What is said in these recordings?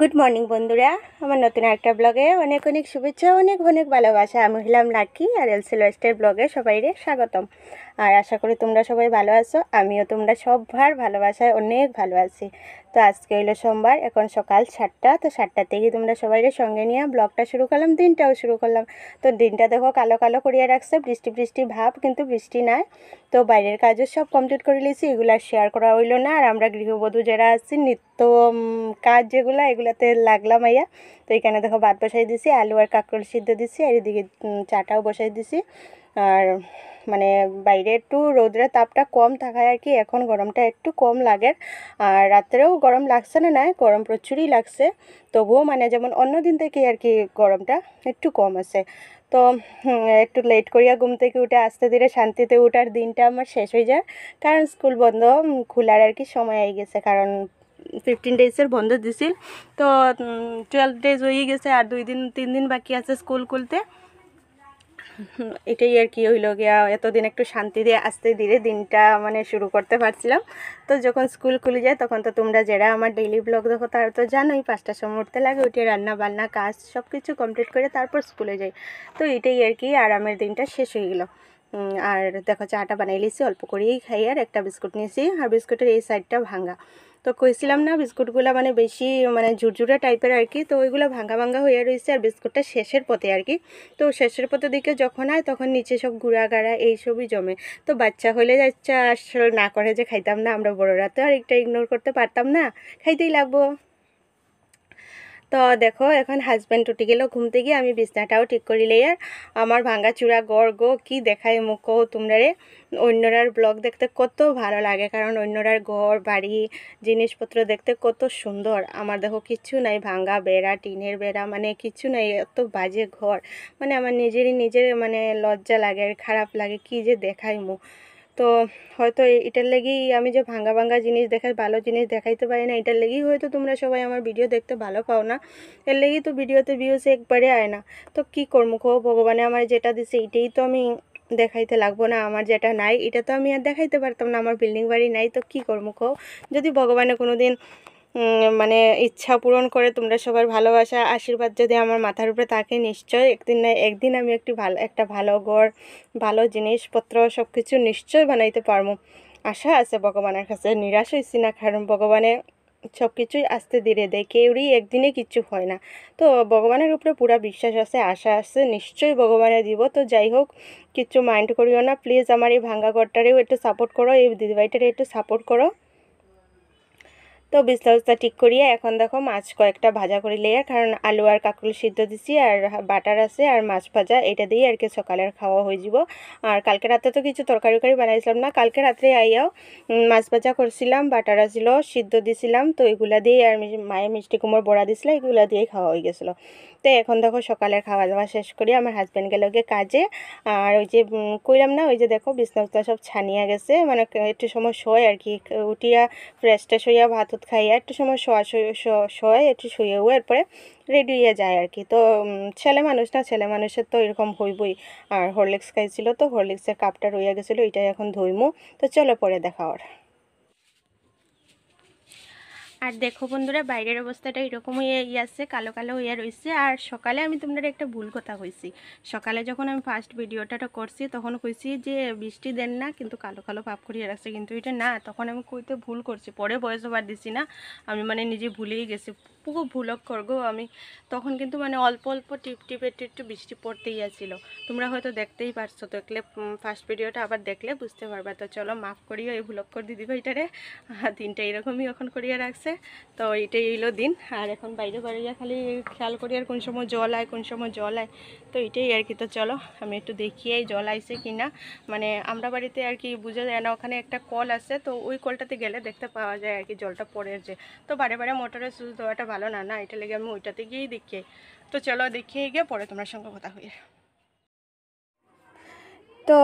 good morning বন্ধুরা আমার নতুন একটা ব্লগে অনেক অনেক শুভেচ্ছা অনেক অনেক ভালোবাসা আমি হলাম লাকি আর এলসি ওয়েস্টের ব্লগে সবাই স্বাগতম আর আশা করি তোমরা সবাই ভালো আছো আমিও তোমরা সবার ভালোবাসায় অনেক ভালো আছি তো আজকে হইলো সোমবার এখন সকাল সাতটা তো সাতটা থেকে তোমরা সবাইকে সঙ্গে নিয়ে ব্লগটা শুরু করলাম দিনটাও শুরু করলাম তো দিনটা দেখো কালো কালো করিয়া রাখছে বৃষ্টি বৃষ্টি ভাব কিন্তু বৃষ্টি নাই তো বাইরের কাজও সব কমপ্লিট করে নিয়েছি এগুলো শেয়ার করা হইলো না আর আমরা গৃহবধূ যারা আছি নিত্য কাজ যেগুলো এগুলাতে লাগলাম আইয়া তো এখানে দেখো ভাত বসাই দিছি আলু আর কাঁকরোল সিদ্ধ দিছি আর এদিকে চাটাও বসাই দিছি আর মানে বাইরে একটু রোদ্রের তাপটা কম থাকায় আর কি এখন গরমটা একটু কম লাগে আর রাত্রেও গরম লাগছে না না গরম প্রচুরই লাগছে তবুও মানে যেমন অন্য দিন থেকে আর কি গরমটা একটু কম আছে তো একটু লেট করিয়া ঘুম থেকে উঠে আস্তে ধীরে শান্তিতে উঠার দিনটা আমার শেষ হয়ে যায় কারণ স্কুল বন্ধ খোলার আর কি সময় হয়ে গেছে কারণ ফিফটিন ডেজের বন্ধ দিছিল তো টুয়েলভ ডেজ হয়ে গেছে আর দুই দিন তিন দিন বাকি আছে স্কুল খুলতে এটাই আর কি হইল গিয়া এতদিন একটু শান্তি দিয়ে আস্তে ধীরে দিনটা মানে শুরু করতে পারছিলাম তো যখন স্কুল খুলে যায় তখন তো তোমরা যারা আমার ডেইলি ব্লগ দেখো তারা তো জানোই পাঁচটার সময় উঠতে লাগে উঠে রান্না বান্না কাজ সব কিছু কমপ্লিট করে তারপর স্কুলে যাই তো এটাই আর কি আরামের দিনটা শেষ হয়ে গেল আর দেখো চাটা বানাই লিছি অল্প করেই খাই আর একটা বিস্কুট নিয়েছি আর বিস্কুটের এই সাইডটা ভাঙা তো কইছিলাম না বিস্কুটগুলো মানে বেশি মানে ঝুরঝুরা টাইপের আর কি তো ওইগুলো ভাঙ্গা ভাঙ্গা হয়ে রয়েছে আর বিস্কুটটা শেষের পথে আর কি তো শেষের পথে দিকে যখন হয় তখন নিচে সব গুঁড়া গাড়া এইসবই জমে তো বাচ্চা হলে যাচ্ছে আসলে না করে যে খাইতাম না আমরা বড়োরা তো আর একটা ইগনোর করতে পারতাম না খাইতেই লাগবো তো দেখো এখন হাজব্যান্ড উঠে গেল ঘুমতে গিয়ে আমি বিছনাটাও ঠিক করিলে আর আমার ভাঙ্গা চূড়া গড় গো কী দেখায় মুখো তোমরা রে অন্যরার ব্লগ দেখতে কত ভালো লাগে কারণ অন্যরার ঘর বাড়ি জিনিসপত্র দেখতে কত সুন্দর আমার দেখো কিচ্ছু নাই ভাঙ্গা বেড়া টিনের বেড়া মানে কিচ্ছু নাই এত বাজে ঘর মানে আমার নিজেরই নিজের মানে লজ্জা লাগে আর খারাপ লাগে কি যে দেখায় মুখ তো হয়তো এটার লেগেই আমি যে ভাঙ্গা ভাঙ্গা জিনিস দেখাই ভালো জিনিস দেখাইতে পারি না এটার লেগেই হয়তো তোমরা সবাই আমার ভিডিও দেখতে ভালো পাও না এর লেগেই তো ভিডিওতে ভিউজ একবারে আয় না তো কি করবো খো ভগবানে আমার যেটা দিছে এটাই তো আমি দেখাইতে লাগবো না আমার যেটা নাই এটা তো আমি আর দেখাইতে পারতাম না আমার বিল্ডিং বাড়ি নাই তো কি করবো খো যদি ভগবানে কোনো দিন মানে ইচ্ছা পূরণ করে তোমরা সবার ভালোবাসা আশীর্বাদ যদি আমার মাথার উপরে থাকে নিশ্চয় একদিন না একদিন আমি একটি ভালো একটা ভালো ঘর ভালো জিনিসপত্র সব কিছু নিশ্চয় বানাইতে পারবো আশা আছে ভগবানের কাছে নিরাশ হয়েছি না কারণ ভগবানে সব কিছুই আস্তে ধীরে দেয় কেউরই একদিনে কিচ্ছু হয় না তো ভগবানের উপরে পুরা বিশ্বাস আছে আশা আছে নিশ্চয়ই ভগবানে দিব তো যাই হোক কিছু মাইন্ড করিও না প্লিজ আমার এই ভাঙ্গা ঘরটারেও একটু সাপোর্ট করো এই দিদিভাইটারে একটু সাপোর্ট করো তো বিছলা উস্তা ঠিক করিয়া এখন দেখো মাছ কয়েকটা ভাজা করে লেয়া কারণ আলু আর কাঁকরোল সিদ্ধ দিছি আর বাটার আছে আর মাছ ভাজা এটা দিয়ে আর কি সকালের খাওয়া হয়ে যাব আর কালকে রাতে তো কিছু তরকারি করি বানাইছিলাম না কালকে রাত্রে আইয়াও মাছ ভাজা করছিলাম বাটার আছিল সিদ্ধ দিছিলাম তো এগুলা দিয়ে আর মায়ের মিষ্টি কুমড় বড়া দিছিল এগুলা দিয়ে খাওয়া হয়ে গেছিলো তো এখন দেখো সকালের খাওয়া দাওয়া শেষ করি আমার হাজব্যান্ড গেল গিয়ে কাজে আর ওই যে কইলাম না ওই যে দেখো বিছনা উস্তা সব ছানিয়া গেছে মানে একটু সময় শোয় আর কি উঠিয়া ফ্রেশ ট্রেশ হইয়া ভাত দুধ খাইয়ে একটু সময় শোয়া শোয়া একটু শুয়ে এরপরে রেডি হয়ে যায় আর কি তো ছেলে মানুষ না ছেলে মানুষের তো এরকম হইবই আর হরলিক্স খাইছিল তো হরলিক্সের কাপটা রইয়া গেছিলো এটাই এখন ধইমু তো চলো পরে দেখা ওর আর দেখো বন্ধুরা বাইরের অবস্থাটা এরকম হয়ে ইয়ে আছে কালো কালো হয়ে রয়েছে আর সকালে আমি তোমরা একটা ভুল কথা কইছি সকালে যখন আমি ফার্স্ট ভিডিওটা করছি তখন কইছি যে বৃষ্টি দেন না কিন্তু কালো কালো ভাব করিয়ে রাখছে কিন্তু এটা না তখন আমি কইতে ভুল করছি পরে বয়স ওভার দিছি না আমি মানে নিজে ভুলেই গেছি পুরো ভুলক করবো আমি তখন কিন্তু মানে অল্প অল্প টিপ টিপে একটু বৃষ্টি পড়তেই আছিল তোমরা হয়তো দেখতেই পারছো তো একলে ফার্স্ট ভিডিওটা আবার দেখলে বুঝতে পারবা তো চলো মাফ করিও এই ভুলক করে ভাইটারে তিনটা এরকমই এখন করিয়ে রাখছে তো এটাই এলো দিন আর এখন বাইরে বাইরে খালি খেয়াল করি আর কোন সময় জল আয় কোন সময় জল আয় তো এটাই আর কি তো চলো আমি একটু দেখিয়ে জল আইসে কি না মানে আমরা বাড়িতে আর কি বুঝা যায় না ওখানে একটা কল আছে তো ওই কলটাতে গেলে দেখতে পাওয়া যায় আর কি জলটা পড়ে যে তো বারে বারে মোটরের সুচ দেওয়াটা ভালো না না এটা লেগে আমি ওইটাতে গিয়েই দেখি তো চলো দেখিয়ে গিয়ে পরে তোমার সঙ্গে কথা হয়ে তো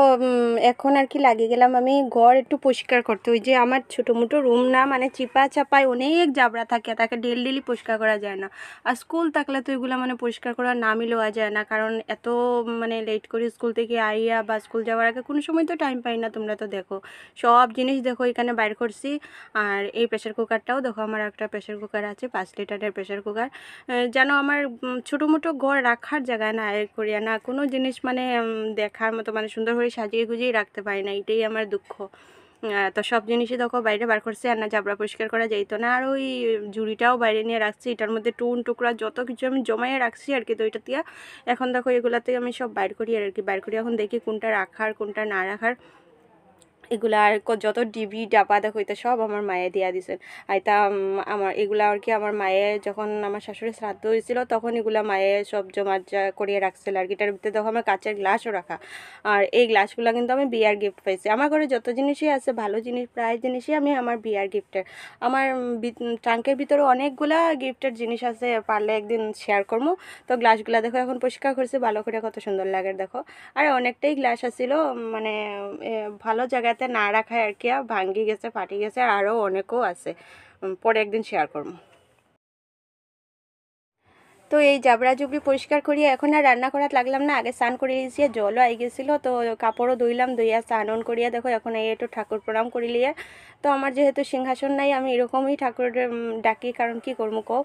এখন আর কি লাগিয়ে গেলাম আমি ঘর একটু পরিষ্কার করতে ওই যে আমার ছোটো মোটো রুম না মানে চিপা চাপায় অনেক জাবড়া থাকে তাকে ডেলি ডেলি পরিষ্কার করা যায় না আর স্কুল থাকলে তো এগুলো মানে পরিষ্কার করা নামই লওয়া যায় না কারণ এত মানে লেট করি স্কুল থেকে আইয়া বা স্কুল যাওয়ার আগে কোনো সময় তো টাইম পাই না তোমরা তো দেখো সব জিনিস দেখো এখানে বাইর করছি আর এই প্রেশার কুকারটাও দেখো আমার একটা প্রেশার কুকার আছে পাঁচ লিটারের প্রেশার কুকার যেন আমার ছোটো মোটো ঘর রাখার জায়গায় না করিয়া না কোনো জিনিস মানে দেখার মতো মানে সুন্দর সুন্দর করে সাজিয়ে গুজিয়ে রাখতে পারি না এটাই আমার দুঃখ তো সব জিনিসই দেখো বাইরে বার করছে আর না জাবড়া পরিষ্কার করা যাইতো না আর ওই ঝুড়িটাও বাইরে নিয়ে রাখছি এটার মধ্যে টুন টুকরা যত কিছু আমি জমাইয়ে রাখছি আর কি তো দিয়ে এখন দেখো এগুলাতে আমি সব বাইর করি আর কি বাইর করি এখন দেখি কোনটা রাখার কোনটা না রাখার এগুলা আর যত ডিবি ডাবা দেখো সব আমার মায়ে দিয়া আর আইতা আমার এগুলা আর কি আমার মায়ে যখন আমার শাশুড়ি শ্রাদ্ধ হয়েছিল তখন এগুলা মায়ে সব জমা করিয়ে রাখছিল আর কি এটার ভিতরে দেখো আমার কাচের গ্লাসও রাখা আর এই গ্লাসগুলো কিন্তু আমি বিয়ার গিফট পাইছি আমার ঘরে যত জিনিসই আছে ভালো জিনিস প্রায় জিনিসই আমি আমার বিয়ার গিফটের আমার ট্রাঙ্কের ভিতরে অনেকগুলা গিফটের জিনিস আছে পারলে একদিন শেয়ার করবো তো গ্লাসগুলা দেখো এখন পরিষ্কার করছে ভালো করে কত সুন্দর লাগে দেখো আর অনেকটাই গ্লাস আছিল মানে ভালো জায়গায় একসাথে না রাখায় আর কি আর ভাঙ্গি গেছে ফাটি গেছে আরও অনেকও আছে পরে একদিন শেয়ার করবো তো এই জাবড়া জুবড়ি পরিষ্কার করিয়া এখন আর রান্না করাত লাগলাম না আগে স্নান করে দিয়েছি জলও আই গেছিলো তো কাপড়ও ধুইলাম ধুইয়া স্নান করিয়া দেখো এখন এই একটু ঠাকুর প্রণাম করিলিয়া তো আমার যেহেতু সিংহাসন নাই আমি এরকমই ঠাকুরের ডাকি কারণ কি কর্ম কো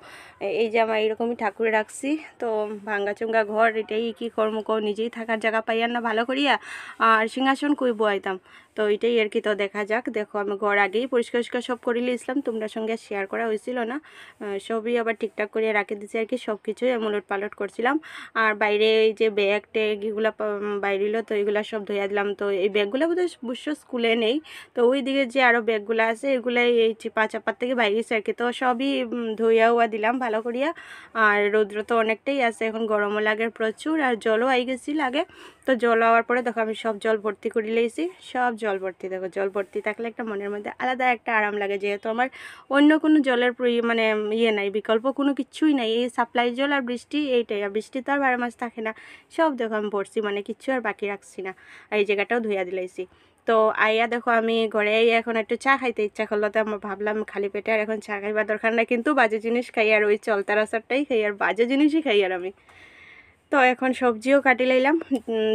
এই যে আমার এরকমই ঠাকুরে রাখছি তো ভাঙ্গাচুঙ্গা ঘর এটাই কি কর্ম কো নিজেই থাকার জায়গা পাইয়ার না ভালো করিয়া আর সিংহাসন কই বয়াইতাম তো এটাই আর কি তো দেখা যাক দেখো আমি ঘর আগেই পরিষ্কার পরিষ্কার সব করিলে ইসলাম তোমরা সঙ্গে শেয়ার করা হয়েছিল না সবই আবার ঠিকঠাক করে রাখে দিয়েছি আর কি সব কিছুই আমি উলট পালট করছিলাম আর বাইরে এই যে ব্যাগ ট্যাগ এগুলো বাইরেলো তো এগুলো সব ধোয়া দিলাম তো এই ব্যাগগুলো বোধহয় বুঝছো স্কুলে নেই তো ওই দিকে যে আরও ব্যাগ ব্যাগগুলো আছে এগুলাই এই চিপা চাপার থেকে বাইরে কি তো সবই ধুইয়া উয়া দিলাম ভালো করিয়া আর রৌদ্র তো অনেকটাই আছে এখন গরমও লাগে প্রচুর আর জলও আই গেছি লাগে তো জল হওয়ার পরে দেখো আমি সব জল ভর্তি করে লেছি সব জল ভর্তি দেখো জল ভর্তি থাকলে একটা মনের মধ্যে আলাদা একটা আরাম লাগে যেহেতু আমার অন্য কোনো জলের মানে ইয়ে নাই বিকল্প কোনো কিছুই নাই এই সাপ্লাই জল আর বৃষ্টি এইটাই আর বৃষ্টি তো আর বারো মাস থাকে না সব দেখো আমি ভরছি মানে কিচ্ছু আর বাকি রাখছি না আর এই জায়গাটাও ধুইয়া দিলাইছি তো আইয়া দেখো আমি ঘরে আইয়া এখন একটু চা খাইতে ইচ্ছা করলো তো আমার ভাবলাম খালি পেটে আর এখন চা খাইবার দরকার না কিন্তু বাজে জিনিস খাই আর ওই চলতার আচারটাই খাই আর বাজে জিনিসই খাই আর আমি তো এখন সবজিও কাটি লাইলাম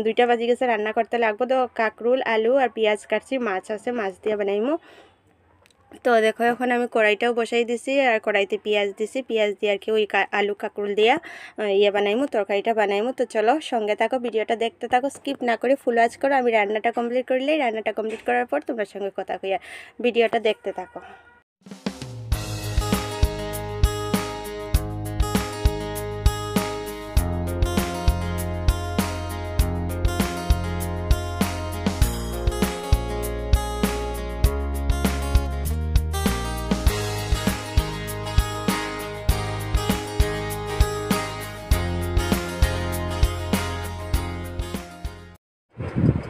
দুইটা বাজে গেছে রান্না করতে লাগবো তো কাকরুল আলু আর পেঁয়াজ কাটছি মাছ আছে মাছ দিয়ে বানাইমো তো দেখো এখন আমি কড়াইটাও বসাই দিছি আর কড়াইতে পেঁয়াজ দিছি পেঁয়াজ দিয়ে আর কি ওই আলু কাঁকরুল দিয়া ইয়ে বানাইমু তরকারিটা বানাইমু তো চলো সঙ্গে থাকো ভিডিওটা দেখতে থাকো স্কিপ না করে ফুল আজ করো আমি রান্নাটা কমপ্লিট করলেই রান্নাটা কমপ্লিট করার পর তোমার সঙ্গে কথা কইয়া ভিডিওটা দেখতে থাকো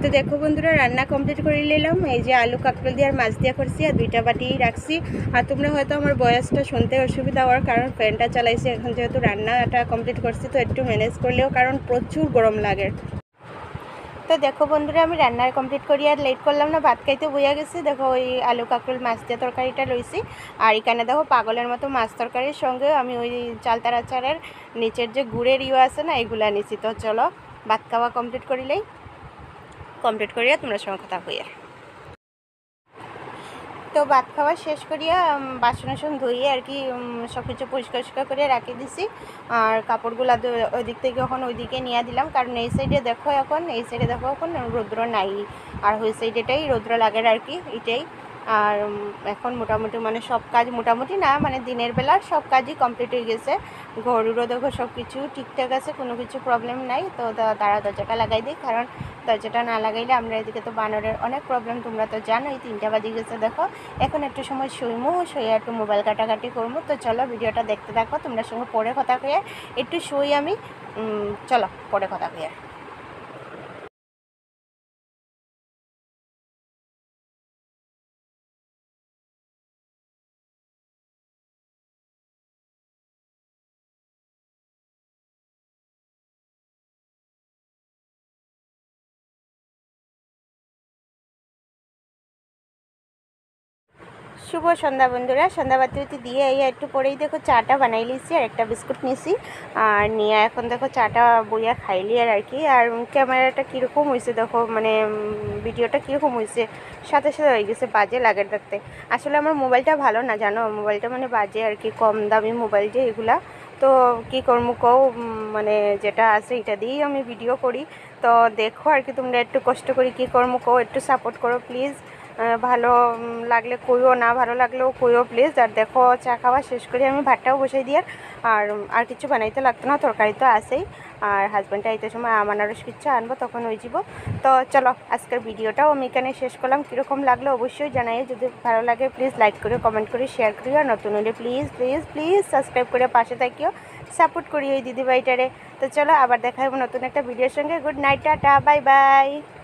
তো দেখো বন্ধুরা রান্না কমপ্লিট করে নিলাম এই যে আলু কাঁকরোল দিয়ে আর মাছ দিয়ে করছি আর দুইটা বাটি রাখছি আর তোমরা হয়তো আমার বয়সটা শুনতে অসুবিধা হওয়ার কারণ ফ্যানটা চালাইছি এখন যেহেতু রান্নাটা কমপ্লিট করছি তো একটু ম্যানেজ করলেও কারণ প্রচুর গরম লাগে তো দেখো বন্ধুরা আমি রান্নার কমপ্লিট করি আর লেট করলাম না ভাত খাইতে বইয়া গেছি দেখো ওই আলু কাঁকরোল মাছ দিয়ে তরকারিটা লইছি আর এখানে দেখো পাগলের মতো মাছ তরকারির সঙ্গে আমি ওই চালতার আচারের নিচের যে গুড়ের ইয়ে আছে না এগুলা নিছি তো চলো ভাত খাওয়া কমপ্লিট করিলেই কমপ্লিট করিয়া তোমরা সঙ্গে কথা হইয়া তো ভাত খাওয়া শেষ করিয়া বাসন আসন ধুইয়ে আর কি সব কিছু পরিষ্কার পরিষ্কার করে রাখি দিছি আর কাপড়গুলা ওই দিক থেকে এখন ওইদিকে নিয়ে দিলাম কারণ এই সাইডে দেখো এখন এই সাইডে দেখো এখন রৌদ্র নাই আর ওই সাইডেটাই রৌদ্র লাগে আর কি এটাই আর এখন মোটামুটি মানে সব কাজ মোটামুটি না মানে দিনের বেলার সব কাজই কমপ্লিট হয়ে গেছে ঘরুরও দেখো সব কিছু ঠিকঠাক আছে কোনো কিছু প্রবলেম নাই তো তারা দরজাটা লাগাই দিই কারণ দরজাটা না লাগাইলে আমরা এদিকে তো বানরের অনেক প্রবলেম তোমরা তো জানো এই তিনটা বাজে গেছে দেখো এখন একটু সময় শুইমো শুয়ে একটু মোবাইল কাটাকাটি করবো তো চলো ভিডিওটা দেখতে দেখো তোমরা সঙ্গে পরে কথা কয়ে একটু শুই আমি চলো পরে কথা কয়ে শুভ সন্ধ্যা বন্ধুরা সন্ধ্যা বাতিবাতি দিয়ে এই একটু পরেই দেখো চাটা বানাই লিছি আর একটা বিস্কুট নিছি আর নিয়ে এখন দেখো চাটা বইয়া খাইলি আর আর কি আর ক্যামেরাটা কীরকম হয়েছে দেখো মানে ভিডিওটা কীরকম হয়েছে সাথে সাথে হয়ে গেছে বাজে লাগে দেখতে আসলে আমার মোবাইলটা ভালো না জানো মোবাইলটা মানে বাজে আর কি কম দামি মোবাইল যে এগুলা তো কি করবো কও মানে যেটা আছে এটা দিয়েই আমি ভিডিও করি তো দেখো আর কি তোমরা একটু কষ্ট করি কি করবো কও একটু সাপোর্ট করো প্লিজ ভালো লাগলে কইও না ভালো লাগলেও কইও প্লিজ আর দেখো চা খাওয়া শেষ করে আমি ভাতটাও বসাই দিয়ে আর আর কিছু বানাইতে লাগতো না তরকারি তো আসেই আর হাজব্যান্ডটা আইতে সময় আমানারস কিছু আনবো তখন ওই যাব তো চলো আজকের ভিডিওটাও আমি এখানে শেষ করলাম কীরকম লাগলো অবশ্যই জানাই যদি ভালো লাগে প্লিজ লাইক করে কমেন্ট করে শেয়ার করি আর নতুন হলে প্লিজ প্লিজ প্লিজ সাবস্ক্রাইব করে পাশে থাকিও সাপোর্ট করি ওই দিদিভাইটারে তো চলো আবার দেখা হবে নতুন একটা ভিডিওর সঙ্গে good night tata bye by